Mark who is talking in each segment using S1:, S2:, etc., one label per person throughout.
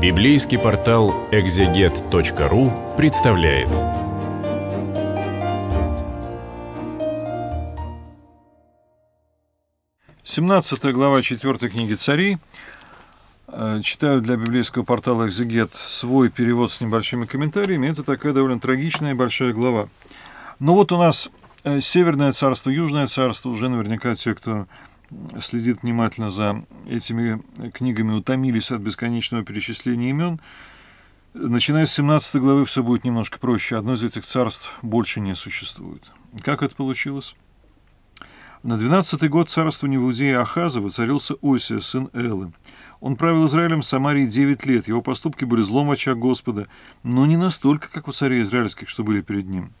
S1: Библейский портал экзегет.ру представляет. Семнадцатая глава четвертой книги Царей. Э, читаю для библейского портала «Экзегет» свой перевод с небольшими комментариями. Это такая довольно трагичная и большая глава. Но вот у нас э, Северное царство, Южное царство, уже наверняка те, кто следит внимательно за этими книгами, утомились от бесконечного перечисления имен. Начиная с 17 главы все будет немножко проще. Одно из этих царств больше не существует. Как это получилось? На 12-й год царствования в Ахаза воцарился Осия, сын Элы. Он правил Израилем в Самарии 9 лет. Его поступки были злом в Господа, но не настолько, как у царей израильских, что были перед ним.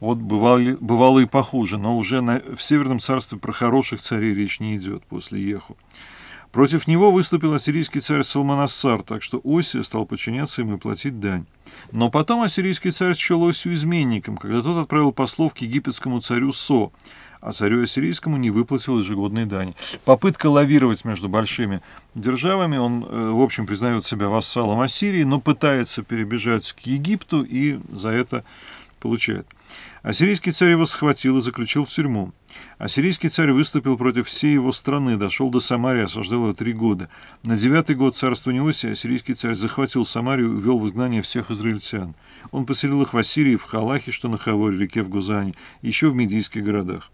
S1: Вот бывали, бывало и похуже, но уже на, в Северном царстве про хороших царей речь не идет после Еху. Против него выступил ассирийский царь Салманассар, так что Осия стал подчиняться ему и платить дань. Но потом ассирийский царь счел Осию изменником, когда тот отправил послов к египетскому царю Со, а царю ассирийскому не выплатил ежегодной дани. Попытка лавировать между большими державами, он, э, в общем, признает себя вассалом Ассирии, но пытается перебежать к Египту и за это получает. Ассирийский царь его схватил и заключил в тюрьму. Ассирийский царь выступил против всей его страны, дошел до Самарии, осаждал его три года. На девятый год царства Неосия ассирийский царь захватил Самарию и ввел в изгнание всех израильтян. Он поселил их в Ассирии, в Халахе, что на Хаворе, реке в Гузане, еще в медийских городах.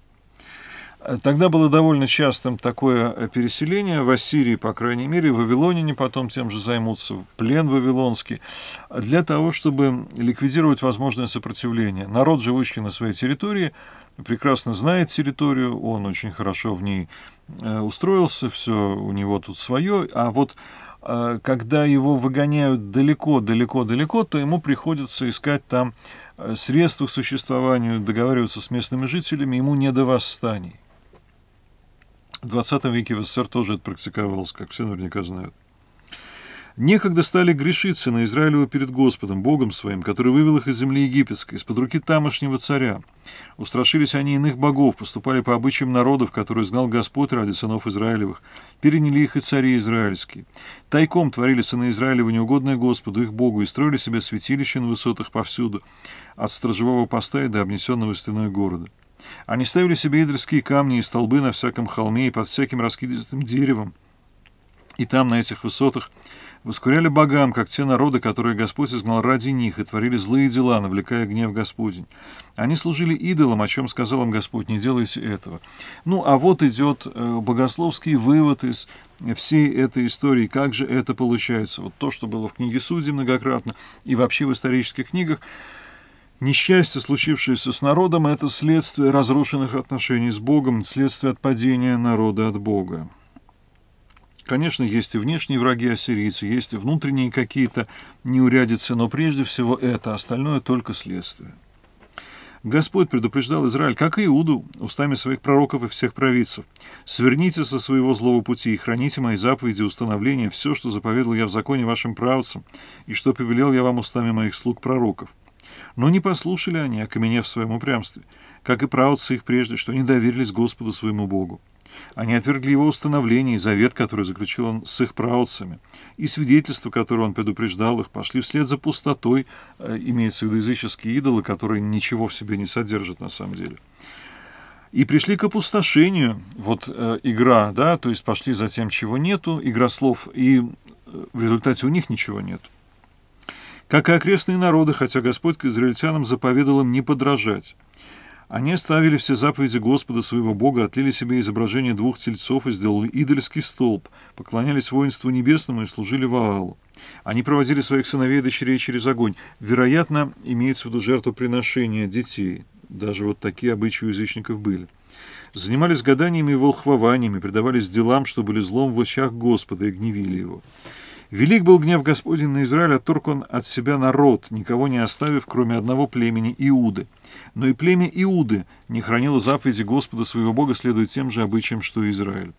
S1: Тогда было довольно частым такое э, переселение, в Ассирии, по крайней мере, в Вавилоне потом тем же займутся, плен вавилонский, для того, чтобы ликвидировать возможное сопротивление. Народ, живущий на своей территории, прекрасно знает территорию, он очень хорошо в ней э, устроился, все у него тут свое, а вот э, когда его выгоняют далеко-далеко-далеко, то ему приходится искать там средства к существованию, договариваться с местными жителями, ему не до восстаний. В 20 веке в СССР тоже это практиковалось, как все наверняка знают. Некогда стали грешиться на Израилева перед Господом, Богом своим, который вывел их из земли египетской, из-под руки тамошнего царя. Устрашились они иных богов, поступали по обычаям народов, которые знал Господь ради сынов Израилевых. Переняли их и цари израильские. Тайком творили сыны Израилева неугодное Господу, их Богу, и строили себе святилище на высотах повсюду, от сторожевого поста и до обнесенного стеной города. Они ставили себе идольские камни и столбы на всяком холме и под всяким раскидистым деревом. И там, на этих высотах, воскуряли богам, как те народы, которые Господь изгнал ради них, и творили злые дела, навлекая гнев Господень. Они служили идолам, о чем сказал им Господь, не делайте этого. Ну, а вот идет э, богословский вывод из всей этой истории, как же это получается. Вот то, что было в книге Судей многократно и вообще в исторических книгах, Несчастье, случившееся с народом, это следствие разрушенных отношений с Богом, следствие отпадения народа от Бога. Конечно, есть и внешние враги ассирийцы, есть и внутренние какие-то неурядицы, но прежде всего это, остальное только следствие. Господь предупреждал Израиль, как и Иуду, устами своих пророков и всех провидцев. «Сверните со своего злого пути и храните мои заповеди и установления, все, что заповедал я в законе вашим правцам, и что повелел я вам устами моих слуг пророков». Но не послушали они, окаменев в своем упрямстве, как и правцы их прежде, что не доверились Господу своему Богу. Они отвергли его установление и завет, который заключил он с их правцами, и свидетельство, которое он предупреждал их, пошли вслед за пустотой, э, имеется в виду языческие идолы, которые ничего в себе не содержат на самом деле. И пришли к опустошению, вот э, игра, да, то есть пошли за тем, чего нету, игра слов, и э, в результате у них ничего нету как и окрестные народы, хотя Господь к израильтянам заповедал им не подражать. Они оставили все заповеди Господа своего Бога, отлили себе изображение двух тельцов и сделали идольский столб, поклонялись воинству небесному и служили Ваалу. Они проводили своих сыновей и дочерей через огонь. Вероятно, имеется в виду жертвоприношение детей. Даже вот такие обычаи у язычников были. Занимались гаданиями и волхвованиями, предавались делам, что были злом в очах Господа и гневили его. Велик был гнев Господень на Израиль, отторг а он от себя народ, никого не оставив, кроме одного племени Иуды. Но и племя Иуды не хранило заповеди Господа своего Бога, следуя тем же обычаям, что и Израиль.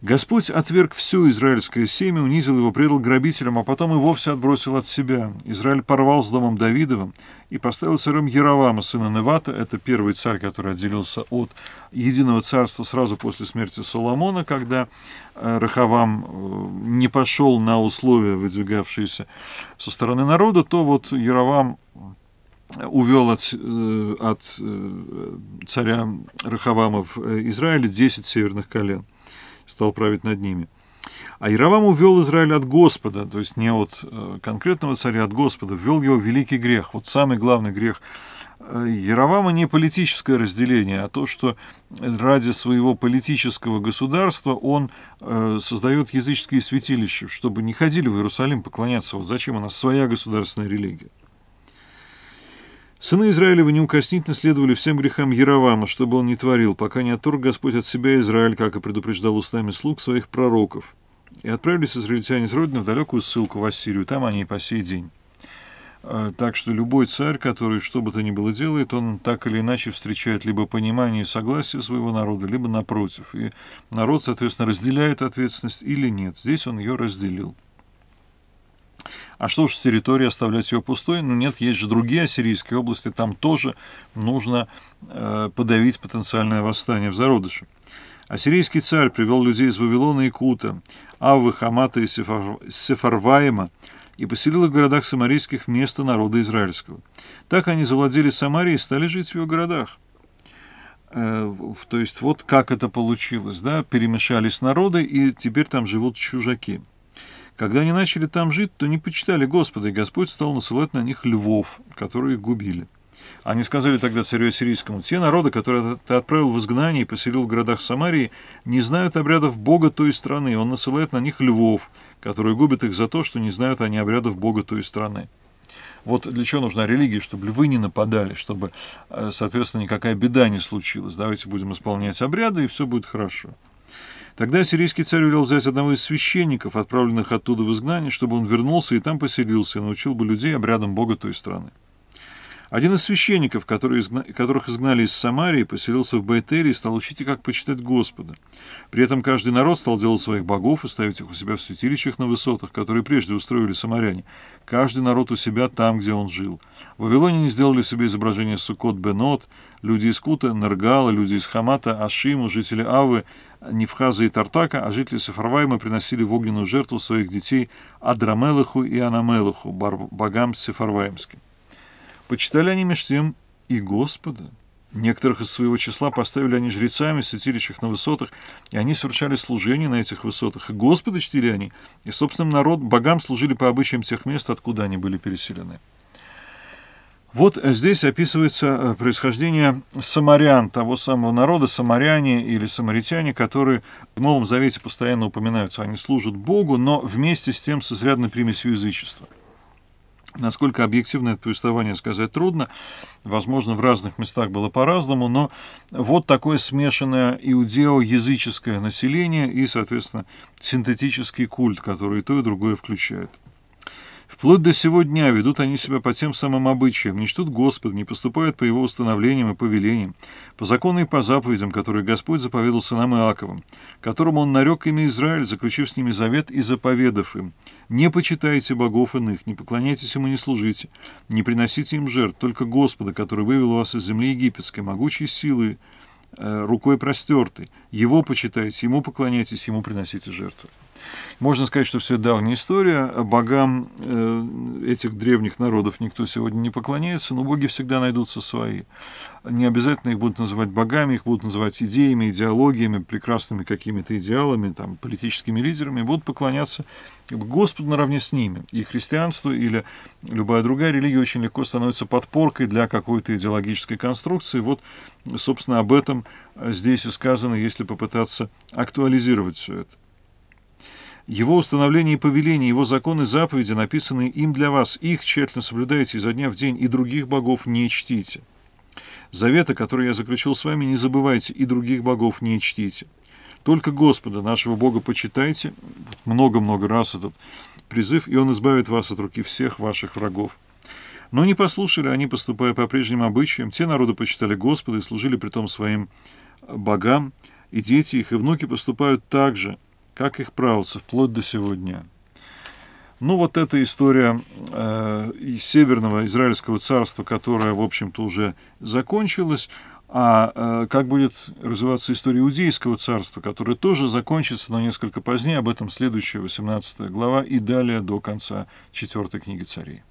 S1: Господь отверг все израильское семя, унизил его, предал грабителям, а потом и вовсе отбросил от себя. Израиль порвал с домом Давидовым и поставил царем Яровама, сына Невата. Это первый царь, который отделился от единого царства сразу после смерти Соломона, когда э, Рахавам э, не пошел на условия, выдвигавшиеся со стороны народа, то вот Яровам э, увел от, от царя Рахавамов Израиля 10 северных колен стал править над ними. А Яровам увел Израиль от Господа, то есть не от э, конкретного царя, а от Господа, ввел его в великий грех. Вот самый главный грех Яровама э, не политическое разделение, а то, что ради своего политического государства он э, создает языческие святилища, чтобы не ходили в Иерусалим поклоняться. Вот зачем у нас своя государственная религия? Сыны Израилева неукоснительно следовали всем грехам Яровама, чтобы он не творил, пока не отторг Господь от себя Израиль, как и предупреждал устами слуг своих пророков. И отправились израильтяне с родины в далекую ссылку в Ассирию, там они и по сей день. А, так что любой царь, который что бы то ни было делает, он так или иначе встречает либо понимание и согласие своего народа, либо напротив. И народ, соответственно, разделяет ответственность или нет. Здесь он ее разделил. А что же с территорией оставлять ее пустой? Ну нет, есть же другие ассирийские области, там тоже нужно э, подавить потенциальное восстание в зародыше. Ассирийский царь привел людей из Вавилона и Кута, Аввы, Хамата и Сефар... Сефарваема, и поселил их в городах самарийских вместо народа израильского. Так они завладели Самарией и стали жить в ее городах. Э, то есть вот как это получилось, да, перемешались народы, и теперь там живут чужаки. Когда они начали там жить, то не почитали Господа, и Господь стал насылать на них львов, которые губили. Они сказали тогда царю ассирийскому: «Те народы, которые ты отправил в изгнание и поселил в городах Самарии, не знают обрядов Бога той страны. Он насылает на них львов, которые губят их за то, что не знают они обрядов Бога той страны». Вот для чего нужна религия, чтобы львы не нападали, чтобы, э, соответственно, никакая беда не случилась. Давайте будем исполнять обряды, и все будет хорошо. Тогда сирийский царь велел взять одного из священников, отправленных оттуда в изгнание, чтобы он вернулся и там поселился, и научил бы людей обрядам бога той страны. Один из священников, который изгна... которых изгнали из Самарии, поселился в Бейтеле и стал учить, как почитать Господа. При этом каждый народ стал делать своих богов и ставить их у себя в святилищах на высотах, которые прежде устроили самаряне. Каждый народ у себя там, где он жил. В Вавилоне не сделали себе изображения Сукот-Бенот, люди из Кута, Нергала, люди из Хамата, Ашиму, жители Авы – не Невхаза и Тартака, а жители Сефарвайма приносили в огненную жертву своих детей Адрамелаху и Анамелаху, богам сефарваимским. Почитали они между тем и Господа. Некоторых из своего числа поставили они жрецами, святилищах на высотах, и они совершали служение на этих высотах. И Господа чтили они, и собственным народ богам служили по обычаям тех мест, откуда они были переселены. Вот э, здесь описывается э, происхождение самарян, того самого народа, самаряне или самаритяне, которые в Новом Завете постоянно упоминаются. Они служат Богу, но вместе с тем с изрядной примесью язычества. Насколько объективно это повествование сказать трудно, возможно, в разных местах было по-разному, но вот такое смешанное иудео-языческое население и, соответственно, синтетический культ, который и то, и другое включает. Вплоть до сего дня ведут они себя по тем самым обычаям, не чтут Господа, не поступают по его установлениям и повелениям, по закону и по заповедям, которые Господь заповедал сынам Иаковым, которым он нарек имя Израиль, заключив с ними завет и заповедав им. Не почитайте богов иных, не поклоняйтесь им и не служите, не приносите им жертв, только Господа, который вывел вас из земли египетской, могучей силы, э, рукой простертой. Его почитайте, ему поклоняйтесь, ему приносите жертвы. Можно сказать, что все давняя история. Богам э, этих древних народов никто сегодня не поклоняется, но боги всегда найдутся свои. Не обязательно их будут называть богами, их будут называть идеями, идеологиями, прекрасными какими-то идеалами, там, политическими лидерами, будут поклоняться Господу наравне с ними. И христианство или любая другая религия очень легко становится подпоркой для какой-то идеологической конструкции. Вот, собственно, об этом здесь и сказано, если попытаться актуализировать все это. Его установления и повеления, его законы и заповеди, написанные им для вас, их тщательно соблюдайте изо дня в день, и других богов не чтите. Завета, который я заключил с вами, не забывайте, и других богов не чтите. Только Господа, нашего Бога, почитайте. Много-много раз этот призыв, и Он избавит вас от руки всех ваших врагов. Но не послушали они, поступая по прежним обычаям. Те народы почитали Господа и служили при том своим богам, и дети их, и внуки поступают так же – как их правился вплоть до сегодня. Ну, вот эта история э, Северного Израильского царства, которая, в общем-то, уже закончилась, а э, как будет развиваться история Иудейского царства, которое тоже закончится, но несколько позднее, об этом следующая 18 глава и далее до конца 4 книги царей.